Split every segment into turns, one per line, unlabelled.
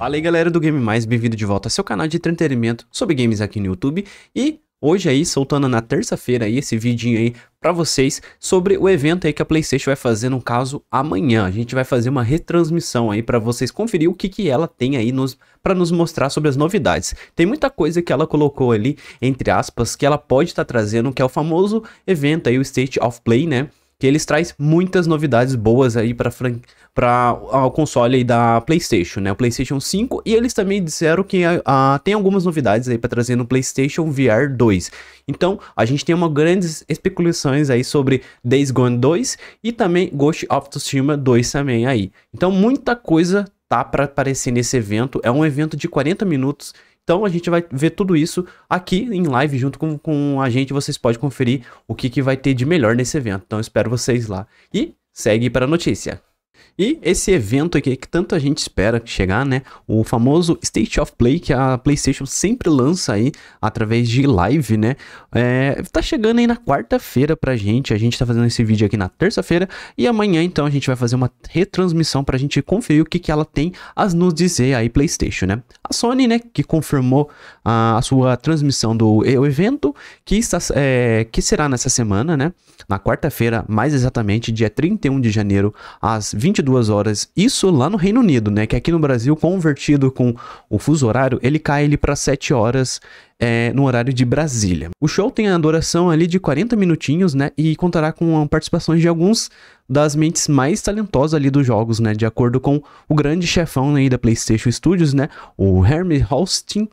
Fala aí galera do Game Mais, bem-vindo de volta ao seu canal de entretenimento sobre games aqui no YouTube e hoje aí soltando na terça-feira aí esse vidinho aí para vocês sobre o evento aí que a PlayStation vai fazer no caso amanhã. A gente vai fazer uma retransmissão aí para vocês conferir o que que ela tem aí nos para nos mostrar sobre as novidades. Tem muita coisa que ela colocou ali entre aspas que ela pode estar tá trazendo, que é o famoso evento aí o State of Play, né? que eles traz muitas novidades boas aí para para o console aí da PlayStation, né? O PlayStation 5 e eles também disseram que ah, ah tem algumas novidades aí para trazer no PlayStation VR 2. Então, a gente tem uma grandes especulações aí sobre Days Gone 2 e também Ghost of Tsushima 2 também aí. Então, muita coisa tá para aparecer nesse evento. É um evento de 40 minutos então a gente vai ver tudo isso aqui em live junto com, com a gente. Vocês podem conferir o que, que vai ter de melhor nesse evento. Então espero vocês lá. E segue para a notícia. E esse evento aqui que tanto a gente espera chegar, né? O famoso State of Play que a PlayStation sempre lança aí através de live, né? É, tá chegando aí na quarta-feira pra gente. A gente tá fazendo esse vídeo aqui na terça-feira e amanhã então a gente vai fazer uma retransmissão pra gente conferir o que que ela tem a nos dizer aí PlayStation, né? A Sony, né, que confirmou a, a sua transmissão do evento que está é, que será nessa semana, né? Na quarta-feira, mais exatamente, dia 31 de janeiro às 20 22 horas. Isso lá no Reino Unido, né? Que aqui no Brasil, convertido com o fuso horário, ele cai ele para 7 horas é, no horário de Brasília. O show tem a duração ali de 40 minutinhos, né? E contará com participações de alguns das mentes mais talentosas ali dos jogos, né? De acordo com o grande chefão aí da PlayStation Studios, né? O Hermes Holstein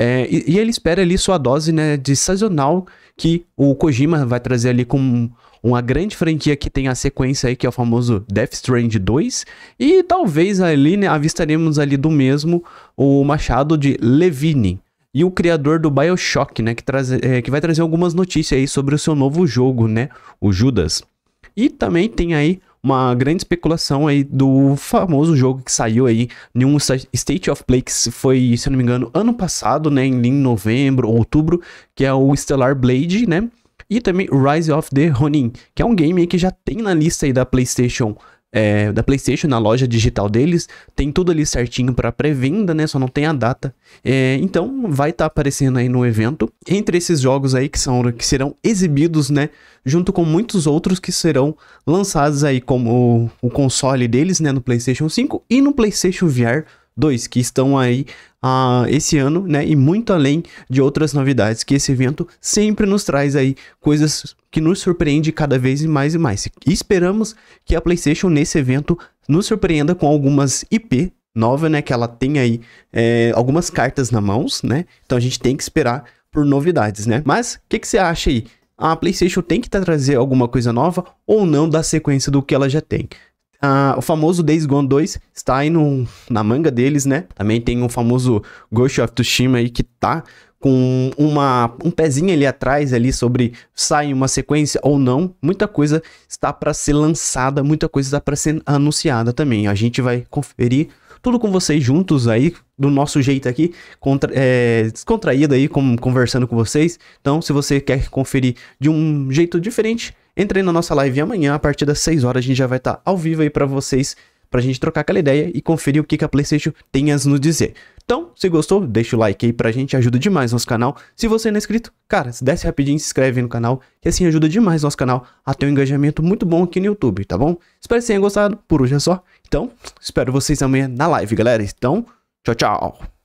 é, e, e, ele espera ali sua dose né, de sazonal que o Kojima vai trazer ali com uma grande franquia que tem a sequência aí, que é o famoso Death Strange 2. E talvez ali né, avistaremos ali do mesmo o machado de Levine. E o criador do Bioshock, né? Que, traz, é, que vai trazer algumas notícias aí sobre o seu novo jogo, né? O Judas. E também tem aí uma grande especulação aí do famoso jogo que saiu aí em um State of Play que foi, se eu não me engano, ano passado, né, em novembro, outubro, que é o Stellar Blade, né? E também Rise of the Ronin, que é um game que já tem na lista aí da PlayStation é, da PlayStation, na loja digital deles. Tem tudo ali certinho para pré-venda, né? Só não tem a data. É, então, vai estar tá aparecendo aí no evento. Entre esses jogos aí que, são, que serão exibidos, né? Junto com muitos outros que serão lançados aí como o, o console deles, né? No PlayStation 5 e no PlayStation VR 2, que estão aí a ah, esse ano, né? E muito além de outras novidades que esse evento sempre nos traz aí coisas que nos surpreende cada vez mais e mais. E esperamos que a PlayStation nesse evento nos surpreenda com algumas IP nova, né? Que ela tem aí é, algumas cartas na mãos, né? Então a gente tem que esperar por novidades, né? Mas o que, que você acha aí? A PlayStation tem que trazer alguma coisa nova ou não da sequência do que ela já tem? Ah, o famoso Days Gone 2 está aí no, na manga deles, né? Também tem o famoso Ghost of Tsushima aí que tá com uma, um pezinho ali atrás ali sobre sai uma sequência ou não. Muita coisa está para ser lançada, muita coisa está para ser anunciada também. A gente vai conferir tudo com vocês juntos aí, do nosso jeito aqui, contra, é, descontraído aí, com, conversando com vocês. Então, se você quer conferir de um jeito diferente, Entrem na nossa live amanhã, a partir das 6 horas, a gente já vai estar tá ao vivo aí para vocês, pra gente trocar aquela ideia e conferir o que, que a PlayStation tem a nos dizer. Então, se gostou, deixa o like aí pra gente, ajuda demais nosso canal. Se você não é inscrito, cara, se desce rapidinho, se inscreve no canal, que assim ajuda demais nosso canal a ter um engajamento muito bom aqui no YouTube, tá bom? Espero que tenham gostado, por hoje é só. Então, espero vocês amanhã na live, galera. Então, tchau, tchau!